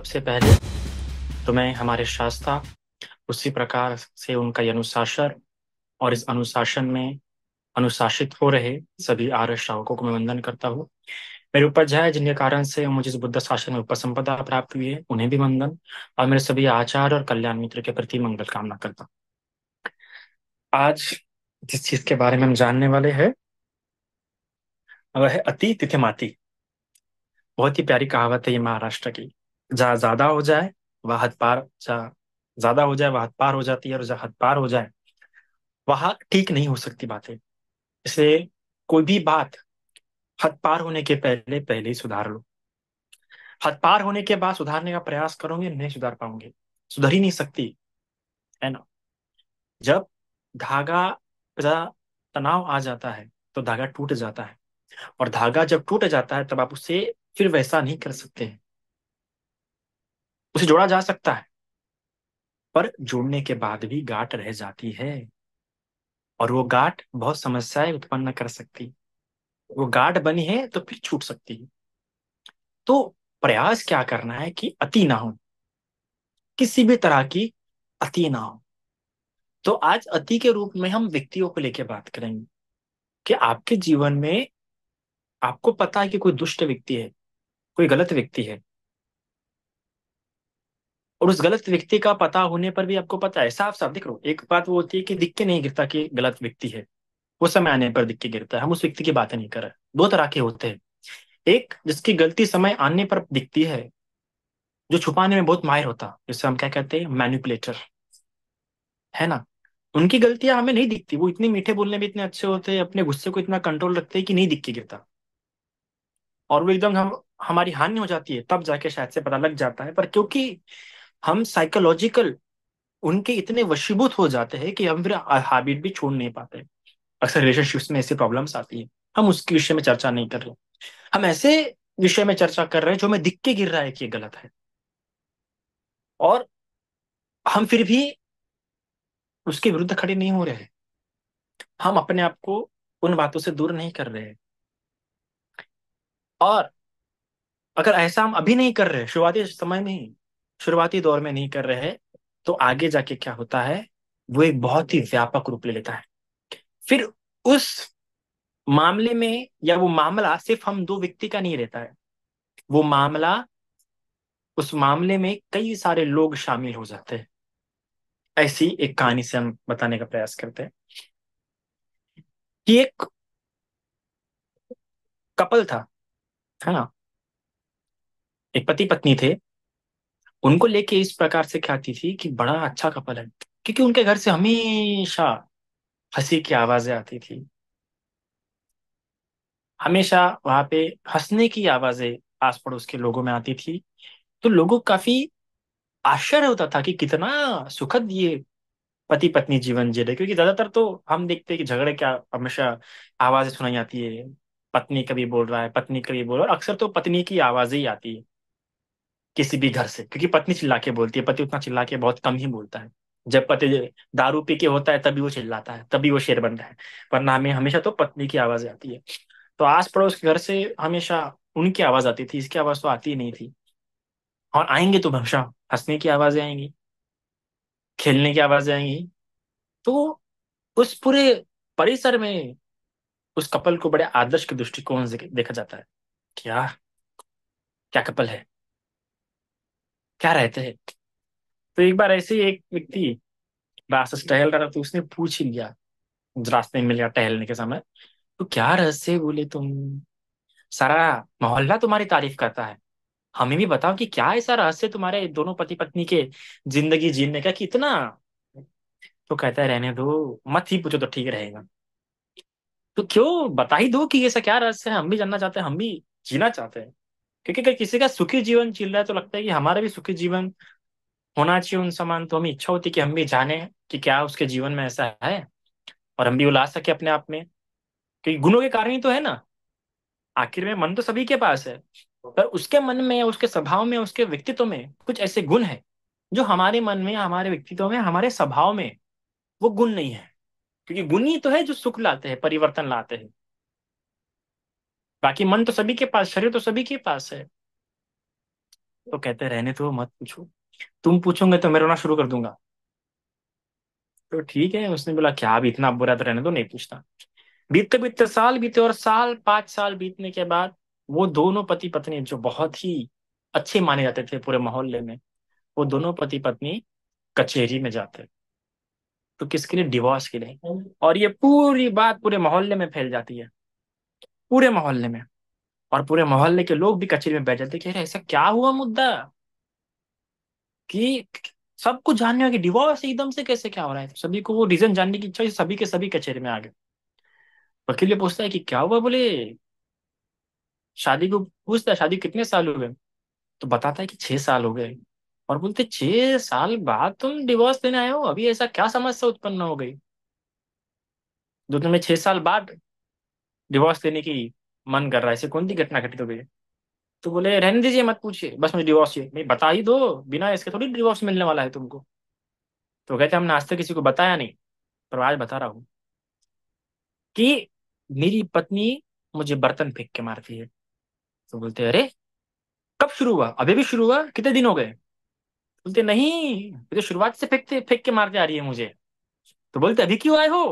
सबसे पहले तुम्हें तो हमारे शास्त्र उसी प्रकार से उनका अनुशासन और इस अनुशासन में अनुशासित हो रहे सभी आर्य श्रावकों को मैं वंदन करता हूँ मेरे ऊपर जाए जिनके कारण से मुझे इस बुद्ध शासन में उपसंपदा प्राप्त हुई है उन्हें भी वंदन और मेरे सभी आचार्य और कल्याण मित्र के प्रति मंगल कामना करता हूँ आज जिस चीज के बारे में हम जानने वाले हैं वह है अति तिथि माती बहुत ही प्यारी कहावत है ये महाराष्ट्र की जहाँ ज्यादा हो जाए वह हद पार जहाँ ज्यादा हो जाए वह हद पार हो जाती है और जहाँ हद पार हो जाए वहां ठीक नहीं हो सकती बातें इसलिए कोई भी बात हद पार होने के पहले पहले ही सुधार लो हद पार होने के बाद सुधारने का प्रयास करोगे नहीं सुधार पाओगे सुधर ही नहीं सकती है ना जब धागा तनाव आ जाता है तो धागा टूट जाता है और धागा जब टूट जाता है तब आप उसे फिर वैसा नहीं कर सकते हैं उसे जोड़ा जा सकता है पर जोड़ने के बाद भी गांठ रह जाती है और वो गांठ बहुत समस्याएं उत्पन्न कर सकती वो गांठ बनी है तो फिर छूट सकती है तो प्रयास क्या करना है कि अति ना हो किसी भी तरह की अति ना हो तो आज अति के रूप में हम व्यक्तियों को लेकर बात करेंगे कि आपके जीवन में आपको पता है कि कोई दुष्ट व्यक्ति है कोई गलत व्यक्ति है और उस गलत व्यक्ति का पता होने पर भी आपको पता है साफ साफ देख लो एक बात वो होती है कि दिख के नहीं गिरता कि गलत व्यक्ति है वो समय आने पर दिख के गिरता है हम उस व्यक्ति की बातें नहीं कर रहे दो तरह के होते हैं एक जिसकी गलती समय आने पर दिखती है जो छुपाने में बहुत माहिर होता जिससे हम क्या कहते हैं मैन्युपुलेटर है ना उनकी गलतियां हमें नहीं दिखती वो इतने मीठे बोलने में इतने अच्छे होते हैं अपने गुस्से को इतना कंट्रोल रखते हैं कि नहीं दिख के गिरता और वो एकदम हम हमारी हानि हो जाती है तब जाके शायद से पता लग जाता है पर क्योंकि हम साइकोलॉजिकल उनके इतने वशीभूत हो जाते हैं कि हम फिर हैबिट भी छोड़ नहीं पाते अक्सर रिलेशनशिप्स में ऐसी प्रॉब्लम्स आती है हम उसके विषय में चर्चा नहीं कर रहे हम ऐसे विषय में चर्चा कर रहे हैं जो हमें दिख के गिर रहा है कि गलत है और हम फिर भी उसके विरुद्ध खड़े नहीं हो रहे हैं हम अपने आप को उन बातों से दूर नहीं कर रहे हैं और अगर ऐसा हम अभी नहीं कर रहे शुरुआती समय में ही शुरुआती दौर में नहीं कर रहे तो आगे जाके क्या होता है वो एक बहुत ही व्यापक रूप ले लेता है फिर उस मामले में या वो मामला सिर्फ हम दो व्यक्ति का नहीं रहता है वो मामला उस मामले में कई सारे लोग शामिल हो जाते हैं ऐसी एक कहानी से हम बताने का प्रयास करते हैं कि एक कपल था है ना एक पति पत्नी थे उनको लेके इस प्रकार से ख्याति थी कि बड़ा अच्छा कपल है क्योंकि उनके घर से हमेशा हंसी की आवाजें आती थी हमेशा वहां पे हंसने की आवाजें आस पड़ोस के लोगों में आती थी तो लोगों को काफी आश्चर्य होता था कि कितना सुखद ये पति पत्नी जीवन जी रहे क्योंकि ज्यादातर तो हम देखते हैं कि झगड़े क्या हमेशा आवाजें सुनाई आती है पत्नी कभी बोल रहा है पत्नी कभी बोल रहा है और अक्सर तो पत्नी की आवाजें ही आती है किसी भी घर से क्योंकि पत्नी चिल्ला के बोलती है पति उतना चिल्ला के बहुत कम ही बोलता है जब पति दारू पी के होता है तभी वो चिल्लाता है तभी वो शेर बन रहा है वरना हमें हमेशा तो पत्नी की आवाज आती है तो आस पड़ोस के घर से हमेशा उनकी आवाज आती थी इसकी आवाज तो आती ही नहीं थी और आएंगे तो हमेशा हंसने की आवाज आएंगी खेलने की आवाज आएंगी तो उस पूरे परिसर में उस कपल को बड़े आदर्श के दृष्टिकोण से देखा जाता है क्या क्या कपल है क्या रहते हैं तो एक बार ऐसे ही एक व्यक्ति रास्ते से टहल रहा था तो उसने पूछ ही लिया रास्ते में मिल गया टहलने के समय तो क्या रहस्य बोले तुम सारा मोहल्ला तुम्हारी तारीफ करता है हमें भी बताओ कि क्या ऐसा रहस्य तुम्हारे दोनों पति पत्नी के जिंदगी जीने का कितना तो कहता है रहने दो मत ही पूछो तो ठीक रहेगा तो क्यों बता ही दो कि ऐसा क्या रहस्य है हम भी जानना चाहते हैं हम भी जीना चाहते हैं क्योंकि अगर किसी का सुखी जीवन चल रहा है तो लगता है कि हमारा भी सुखी जीवन होना चाहिए उन समान तो हमें इच्छा होती है कि हम भी जाने कि क्या उसके जीवन में ऐसा है और हम भी वो ला सके अपने आप में क्योंकि गुणों के कारण ही तो है ना आखिर में मन तो सभी के पास है पर उसके मन में उसके स्वभाव में उसके व्यक्तित्व में कुछ ऐसे गुण है जो हमारे मन में हमारे व्यक्तित्व में हमारे स्वभाव में वो गुण नहीं है क्योंकि गुण ही तो है जो सुख लाते हैं परिवर्तन लाते हैं बाकी मन तो सभी के पास शरीर तो सभी के पास है तो कहते रहने तो मत पूछो तुम पूछोगे तो मैं रोना शुरू कर दूंगा तो ठीक है उसने बोला क्या अभी इतना बुरा तो रहने दो नहीं पूछता बीतते बीतते साल बीते और साल पांच साल बीतने के बाद वो दोनों पति पत्नी जो बहुत ही अच्छे माने जाते थे पूरे मोहल्ले में वो दोनों पति पत्नी कचहरी में जाते तो किसके लिए डिवोर्स के लिए और ये पूरी बात पूरे मोहल्ले में फैल जाती है पूरे मोहल्ले में और पूरे मोहल्ले के लोग भी कचहरी में बैठ जाते कह रहे ऐसा क्या हुआ मुद्दा कि सबको जानने की डिवोर्स एकदम से कैसे क्या हो रहा है सभी को वो रीजन जानने की इच्छा सभी के सभी कचहरी में आ गए वकील भी पूछता है कि क्या हुआ बोले शादी को पूछता है शादी कितने साल हुए तो बताता है कि छह साल हो गए और बोलते छह साल बाद तुम डिवोर्स देने आए हो अभी ऐसा क्या समस्या उत्पन्न हो गई जो तुम्हें छह साल बाद डिवोर्स देने की मन कर रहा है ऐसी कौन सी घटना घटित हो गई तो बोले रहने दीजिए मत पूछिए बस मुझे डिवोर्स चाहिए मैं बता ही दो बिना इसके थोड़ी डिवोर्स मिलने वाला है तुमको तो कहते हमने आज तक किसी को बताया नहीं पर आज बता रहा हूं कि मेरी पत्नी मुझे बर्तन फेंक के मारती है तो बोलते अरे कब शुरू हुआ अभी भी शुरू हुआ कितने दिन हो गए बोलते नहीं तो शुरुआत से फेंकते फेंक के मारते आ रही है मुझे तो बोलते अभी क्यों आए हो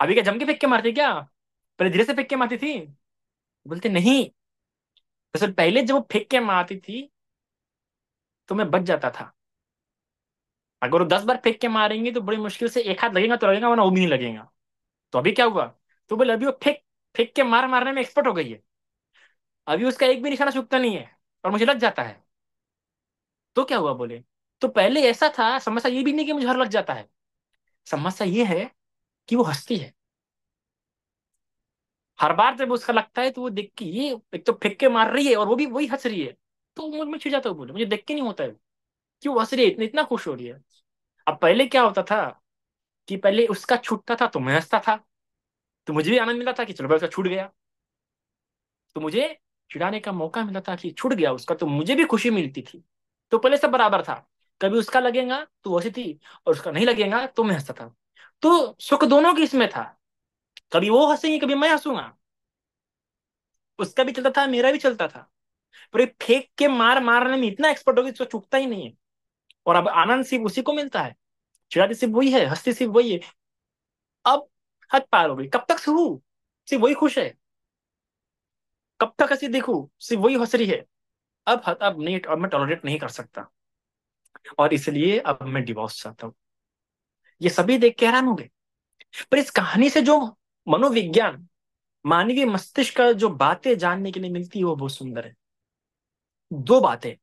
अभी क्या जम के फेंक के मारती क्या पहले धीरे से फेंक के मारती थी बोलते नहीं दरअसल पहले जब वो फेंक के मारती थी तो मैं बच जाता था अगर वो दस बार फेंक के मारेंगे तो बड़ी मुश्किल से एक हाथ लगेगा तो लगेगा वरना वो भी नहीं लगेगा तो अभी क्या हुआ तो बोले अभी वो फेंक फेंक के मार मारने में एक्सपर्ट हो गई है अभी उसका एक भी निशाना चुकता नहीं है और मुझे लग जाता है तो क्या हुआ बोले तो पहले ऐसा था समस्या ये भी नहीं कि मुझे हर लग जाता है समस्या ये है कि वो हंसती है हर बार जब उसका लगता है तो वो देख के ये एक तो फेंक के मार रही है और वो भी वही हंस रही है तो मुझ में छू जाता है बोले मुझे देख के नहीं होता है कि वो हंस रही है इतना इतना खुश हो रही है अब पहले क्या होता था कि पहले उसका छूटता था तो मैं हंसता था तो मुझे भी आनंद मिला था कि चलो भाई उसका छूट गया तो मुझे चिड़ाने का मौका मिला था कि छूट गया उसका तो मुझे भी खुशी मिलती थी तो पहले सब बराबर था कभी उसका लगेगा तो हंसी थी और उसका नहीं लगेगा तो मैं हंसता था तो सुख दोनों के इसमें था कभी वो हंसेंगे कभी मैं हंसूंगा उसका भी चलता था मेरा भी चलता था पर फेंक के मार मारने में इतना एक्सपर्ट हो गया चुकता ही नहीं है और अब आनंद सिर्फ उसी को मिलता है चिड़ाती सिर्फ वही है हस्ती सिर्फ वही है अब हद पार हो गई कब तक सहू सिर्फ वही खुश है कब तक हंसी देखू सिर्फ वही हंस रही है अब हद अब नहीं अब मैं टॉलरेट नहीं कर सकता और इसलिए अब मैं डिवोर्स चाहता हूँ ये सभी देख के हैरान हो गए पर इस कहानी से जो मनोविज्ञान मानवीय मस्तिष्क का जो बातें जानने के लिए मिलती है वो बहुत सुंदर है दो बातें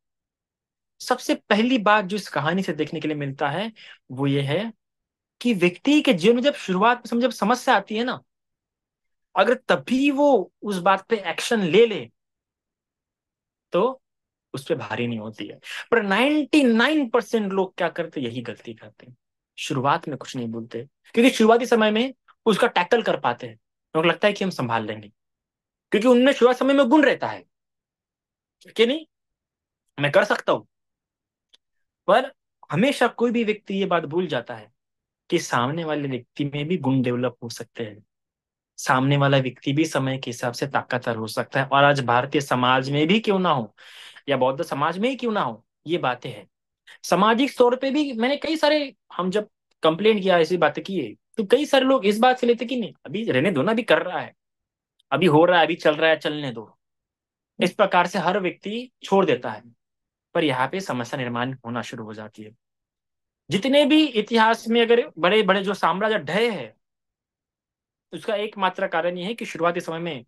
सबसे पहली बात जो इस कहानी से देखने के लिए मिलता है वो ये है कि व्यक्ति के जीवन में जब शुरुआत में जब समस्या आती है ना अगर तभी वो उस बात पे एक्शन ले ले तो उस पर भारी नहीं होती है पर 99 परसेंट लोग क्या करते यही गलती करते हैं शुरुआत में कुछ नहीं बोलते क्योंकि शुरुआती समय में उसका टैकल कर पाते हैं उनको लगता है कि हम संभाल लेंगे क्योंकि उनमें शुरुआत समय में गुण रहता है कि नहीं मैं कर सकता हूं पर हमेशा कोई भी व्यक्ति ये बात भूल जाता है कि सामने वाले व्यक्ति में भी गुण डेवलप हो सकते हैं सामने वाला व्यक्ति भी समय के हिसाब से ताकतवर हो सकता है और आज भारतीय समाज में भी क्यों ना हो या बौद्ध समाज में ही क्यों ना हो ये बातें हैं सामाजिक तौर पे भी मैंने कई सारे हम जब कंप्लेन किया ऐसी बात की है तो कई सारे लोग इस बात से लेते कि नहीं अभी रहने दो ना अभी कर रहा है अभी हो रहा है अभी चल रहा है चलने दो इस प्रकार से हर व्यक्ति छोड़ देता है पर यहाँ पे समस्या निर्माण होना शुरू हो जाती है जितने भी इतिहास में अगर बड़े बड़े जो साम्राज्य ढहे है उसका एकमात्र कारण यह है कि शुरुआती समय में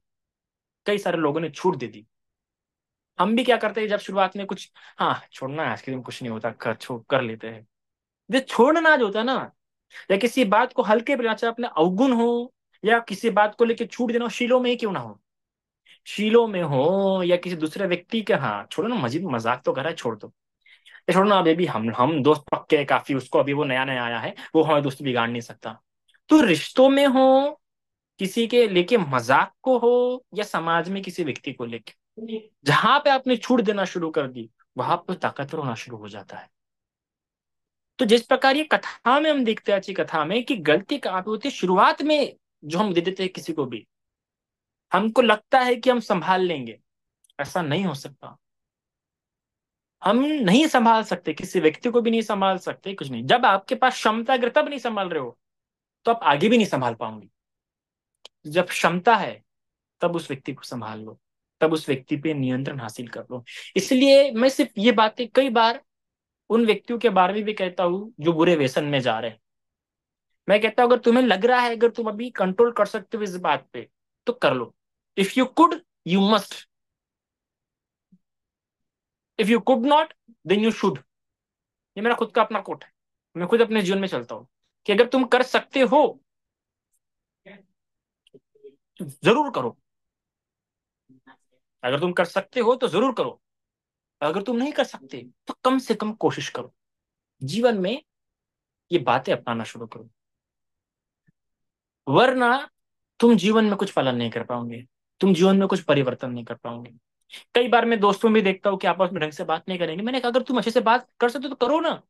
कई सारे लोगों ने छूट दे दी हम भी क्या करते हैं जब शुरुआत में कुछ हाँ छोड़ना के दिन कुछ नहीं होता कर छो कर लेते हैं जो छोड़ना जो होता है ना या किसी बात को हल्के पर चाहे अपने अवगुण हो या किसी बात को लेकर छूट देना हो शीलों में ही क्यों ना हो शीलों में हो या किसी दूसरे व्यक्ति के हाँ छोड़ो ना मजीद मजाक तो करा है छोड़ दो तो। छोड़ो ना अभी हम हम दोस्त पक्के काफी उसको अभी वो नया नया आया है वो हमारे दोस्त बिगाड़ नहीं सकता तो रिश्तों में हो किसी के लेके मजाक को हो या समाज में किसी व्यक्ति को लेके जहां पे आपने छूट देना शुरू कर दी वहां पर ताकतवर होना शुरू हो जाता है तो जिस प्रकार ये कथा में हम देखते हैं अच्छी कथा में कि गलती कहाँ पे होती है शुरुआत में जो हम दे देते हैं किसी को भी हमको लगता है कि हम संभाल लेंगे ऐसा नहीं हो सकता हम नहीं संभाल सकते किसी व्यक्ति को भी नहीं संभाल सकते कुछ नहीं जब आपके पास क्षमता अगर तब नहीं संभाल रहे हो तो आप आगे भी नहीं संभाल पाओगे जब क्षमता है तब उस व्यक्ति को संभाल लो तब उस व्यक्ति पे नियंत्रण हासिल कर लो इसलिए मैं सिर्फ ये बातें कई बार उन व्यक्तियों के बारे में भी कहता हूँ जो बुरे व्यसन में जा रहे हैं मैं कहता हूं अगर तुम्हें लग रहा है अगर तुम अभी कंट्रोल कर सकते हो इस बात पे तो कर लो if you could you must if you could not then you should ये मेरा खुद का अपना कोट है मैं खुद अपने जीवन में चलता हूं कि अगर तुम कर सकते हो जरूर करो अगर तुम कर सकते हो तो जरूर करो अगर तुम नहीं कर सकते तो कम से कम कोशिश करो जीवन में ये बातें अपनाना शुरू करो वरना तुम जीवन में कुछ पालन नहीं कर पाओगे तुम जीवन में कुछ परिवर्तन नहीं कर पाओगे कई बार मैं दोस्तों में देखता हूँ कि आपस में ढंग से बात नहीं करेंगे मैंने कहा अगर तुम अच्छे से बात कर सकते हो तो करो ना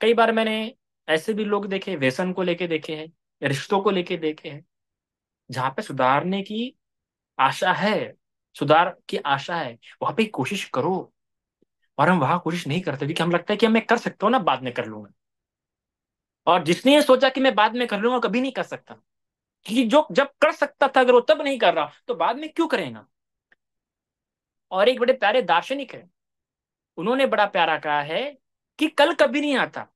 कई बार मैंने ऐसे भी लोग देखे व्यसन को लेके देखे हैं रिश्तों को लेके देखे हैं जहां पे सुधारने की आशा है सुधार की आशा है वहां पे कोशिश करो और हम वहां कोशिश नहीं करते क्योंकि हम लगता है कि मैं कर सकता हूँ ना बाद में कर लूंगा और जिसने ये सोचा कि मैं बाद में कर लूंगा कभी नहीं कर सकता क्योंकि जो जब कर सकता था अगर वो तब नहीं कर रहा तो बाद में क्यों करेगा और एक बड़े प्यारे दार्शनिक है उन्होंने बड़ा प्यारा कहा है कि कल कभी नहीं आता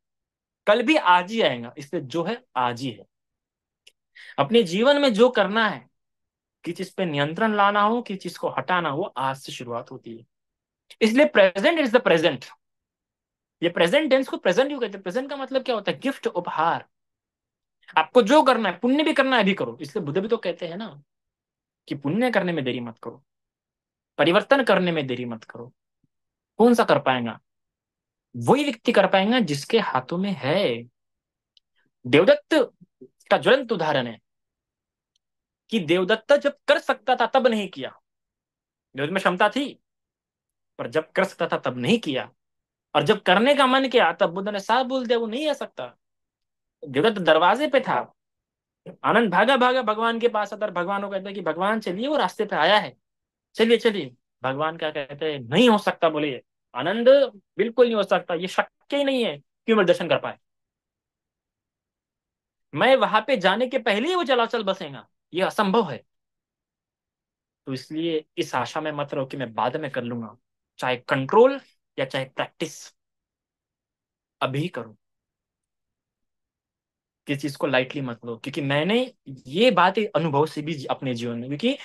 कल भी आज ही आएगा इसलिए जो है आज ही है अपने जीवन में जो करना है कि चीज पे नियंत्रण लाना हो कि चीज को हटाना हो आज से शुरुआत होती है इसलिए प्रेजेंट इज द प्रेजेंट ये प्रेजेंट टेंस को प्रेजेंट यू कहते हैं प्रेजेंट का मतलब क्या होता है गिफ्ट उपहार आपको जो करना है पुण्य भी करना है अभी करो इसलिए बुद्ध भी तो कहते हैं ना कि पुण्य करने में देरी मत करो परिवर्तन करने में देरी मत करो कौन सा कर पाएगा वही व्यक्ति कर पाएगा जिसके हाथों में है देवदत्त इसका ज्वलंत उदाहरण है कि देवदत्ता जब कर सकता था तब नहीं किया देवदत्त में क्षमता थी पर जब कर सकता था तब नहीं किया और जब करने का मन किया तब बुद्ध ने साफ बोल दिया वो नहीं आ सकता देवदत्त दरवाजे पे था आनंद भागा भागा भगवान के पास आता भगवान को कहता है कि भगवान चलिए वो रास्ते पे आया है चलिए चलिए भगवान क्या कहते हैं नहीं हो सकता बोले आनंद बिल्कुल नहीं हो सकता ये शक्य ही नहीं है क्यों मेरे दर्शन कर पाए मैं वहां पे जाने के पहले ही वो चलाचल बसेगा ये असंभव है तो इसलिए इस आशा में मत रहो कि मैं बाद में कर लूंगा चाहे कंट्रोल या चाहे प्रैक्टिस अभी करो किस चीज को लाइटली मत लो क्योंकि मैंने ये बात अनुभव से भी अपने जीवन में क्योंकि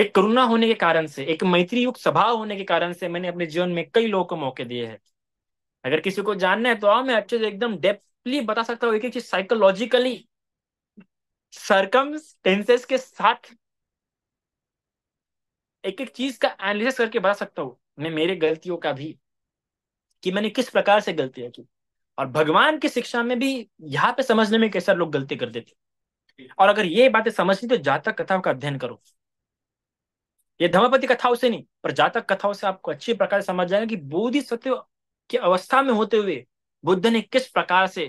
एक करुणा होने के कारण से एक मैत्री युक्त स्वभाव होने के कारण से मैंने अपने जीवन में कई लोगों को मौके दिए हैं अगर किसी को जानना है तो आओ मैं अच्छे से एकदम डेप्थ लिए बता सकता हूँ एक एक चीज साइकोलॉजिकली सरकमस्टेंसेस के साथ एक एक चीज का एनालिसिस करके बता सकता हूँ मैं मेरे गलतियों का भी कि मैंने किस प्रकार से गलतियां की और भगवान की शिक्षा में भी यहाँ पे समझने में कैसा लोग गलती कर देते और अगर ये बातें समझनी तो जातक कथाओं का अध्ययन करो ये धमापति कथाओं से नहीं पर जातक कथाओं से आपको अच्छी प्रकार समझ जाएगा कि बोधि सत्य की अवस्था में होते हुए बुद्ध ने किस प्रकार से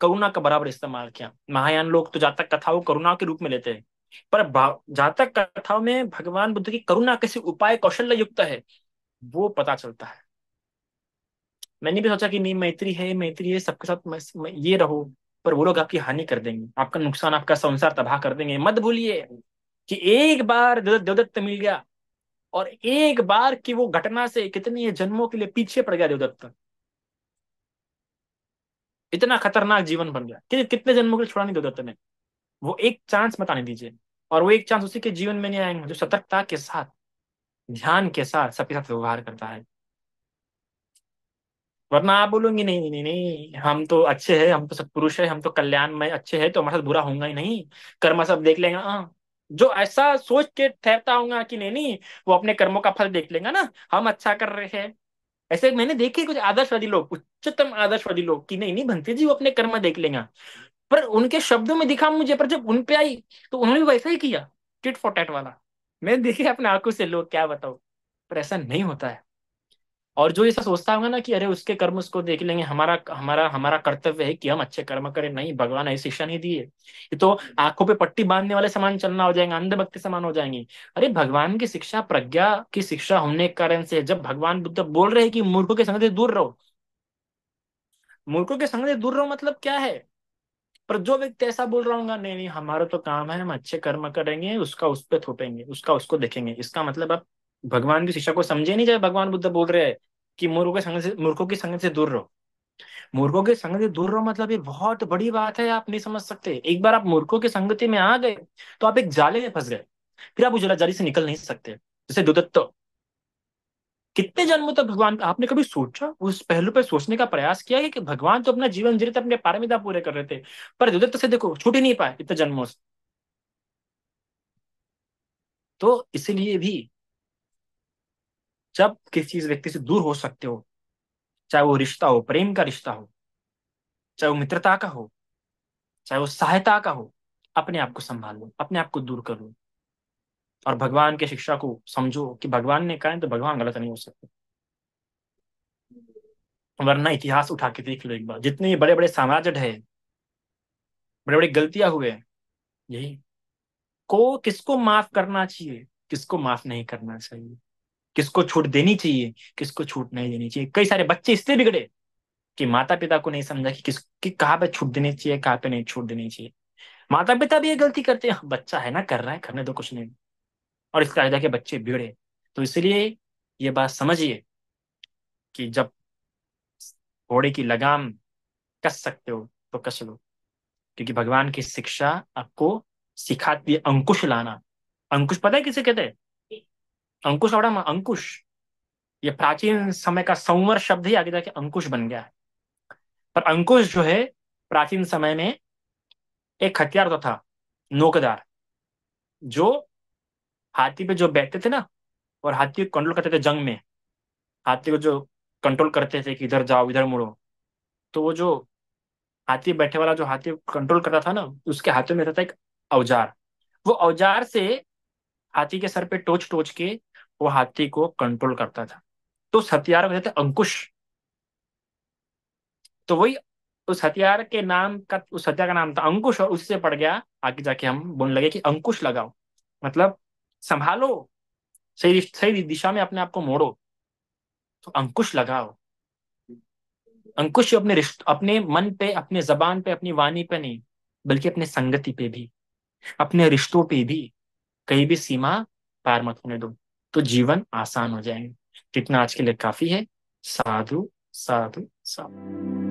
करुणा का बराबर इस्तेमाल किया महायान लोग तो जातक कथाओं करुणा के रूप में लेते हैं पर जातक कथाओं में भगवान बुद्ध की करुणा कैसे उपाय कौशल्य युक्त है वो पता चलता है मैंने भी सोचा कि नहीं मैत्री है मैत्री है सबके साथ मैं, मैं ये रहो पर वो लोग आपकी हानि कर देंगे आपका नुकसान आपका संसार तबाह कर देंगे मत भूलिए कि एक बार देवदत्त मिल गया और एक बार की वो घटना से कितने जन्मों के लिए पीछे पड़ गया देवदत्त इतना खतरनाक जीवन बन गया कि कितने जन्मों के लिए छोड़ा नहीं दो ने वो एक चांस मत आने दीजिए और वो एक चांस उसी के जीवन में नहीं आएंगे जो सतर्कता के साथ ध्यान के साथ सबके साथ व्यवहार करता है वरना आप बोलोगे नहीं नहीं नहीं हम तो अच्छे हैं हम तो सत्पुरुष है हम तो कल्याण में अच्छे हैं तो हमारे साथ बुरा होगा ही नहीं कर्म सब देख लेंगे हाँ जो ऐसा सोच के ठहरता होगा कि नहीं नहीं वो अपने कर्मों का फल देख लेगा ना हम अच्छा कर रहे हैं ऐसे मैंने देखे कुछ आदर्शवादी लोग उच्चतम आदर्शवादी लोग कि नहीं नहीं भंते जी वो अपने कर्म देख लेंगे पर उनके शब्दों में दिखा मुझे पर जब उन पे आई तो उन्होंने भी वैसा ही किया टिट फॉर टैट वाला मैंने देखे अपने आंखों से लोग क्या बताओ पर ऐसा नहीं होता है और जो ऐसा सोचता होगा ना कि अरे उसके कर्म उसको देख लेंगे हमारा हमारा हमारा कर्तव्य है कि हम अच्छे कर्म करें नहीं भगवान ऐसी शिक्षा नहीं दी है ये तो आंखों पे पट्टी बांधने वाले समान चलना हो जाएंगे अंधभक्ति समान हो जाएंगे अरे भगवान की शिक्षा प्रज्ञा की शिक्षा होने के कारण से जब भगवान बुद्ध बोल रहे हैं कि मूर्खों के संगति दूर रहो मूर्खों के संगति दूर रहो मतलब क्या है पर जो व्यक्ति ऐसा बोल रहा होगा नहीं नहीं हमारा तो काम है हम अच्छे कर्म करेंगे उसका उस पर थोपेंगे उसका उसको देखेंगे इसका मतलब आप भगवान की शिक्षा को समझे नहीं जाए भगवान बुद्ध बोल रहे हैं कि मूर्खों के संग से मूर्खों की संगत से दूर रहो मूर्खों के संगति दूर रहो मतलब ये बहुत बड़ी बात है आप नहीं समझ सकते एक बार आप मूर्खों की संगति में आ गए तो आप एक जाले में फंस गए फिर आप उजला जाली से निकल नहीं सकते जैसे दुदत्त कितने जन्मों तक भगवान आपने कभी सोचा उस पहलू पर सोचने का प्रयास किया है कि भगवान तो अपना जीवन जीते अपने पारमिता पूरे कर रहे थे पर दुदत्त से देखो छूट ही नहीं पाए इतने जन्मों से तो इसलिए भी जब किसी व्यक्ति से दूर हो सकते हो चाहे वो रिश्ता हो प्रेम का रिश्ता हो चाहे वो मित्रता का हो चाहे वो सहायता का हो अपने आप को संभाल लो अपने आप को दूर कर लो और भगवान के शिक्षा को समझो कि भगवान ने कहा तो भगवान गलत नहीं हो सकते वरना इतिहास उठा के देख लो एक बार जितने बड़े बड़े साम्राज्य है बड़े बड़े गलतियां हुए यही को किसको माफ करना चाहिए किसको माफ नहीं करना चाहिए किसको छूट देनी चाहिए किसको छूट नहीं देनी चाहिए कई सारे बच्चे इससे बिगड़े कि माता पिता को नहीं समझा कि किस कि कहाँ पे छूट देनी चाहिए कहाँ पे नहीं छूट देनी चाहिए माता पिता भी ये गलती करते हैं हाँ, बच्चा है ना कर रहा है करने दो कुछ नहीं और इसका जाके बच्चे बिगड़े तो इसलिए ये बात समझिए कि जब घोड़े की लगाम कस सकते हो तो कस लो क्योंकि भगवान की शिक्षा आपको सिखाती है अंकुश लाना अंकुश पता है किसे कहते हैं अंकुश का अंकुश ये प्राचीन समय का संवर शब्द ही आगे जाके अंकुश बन गया है पर अंकुश जो है प्राचीन समय में एक हथियार तो था नोकदार जो हाथी पे जो बैठते थे ना और हाथी को कंट्रोल करते थे जंग में हाथी को जो कंट्रोल करते थे कि इधर जाओ इधर मुड़ो तो वो जो हाथी बैठे वाला जो हाथी कंट्रोल करता था ना उसके हाथों में रहता था एक औजार वो औजार से हाथी के सर पे टोच टोच के वो हाथी को कंट्रोल करता था तो उस हथियार को कहते अंकुश तो वही उस हथियार के नाम का उस हथियार का नाम था अंकुश और उससे पड़ गया आगे जाके हम बोलने लगे कि अंकुश लगाओ मतलब संभालो सही सही दिशा में अपने आप को मोड़ो तो अंकुश लगाओ अंकुश अपने रिश्त अपने मन पे अपने जबान पे अपनी वाणी पे नहीं बल्कि अपने संगति पे भी अपने रिश्तों पे भी कहीं भी सीमा पार मत होने दो तो जीवन आसान हो जाएगा कितना आज के लिए काफी है साधु साधु साधु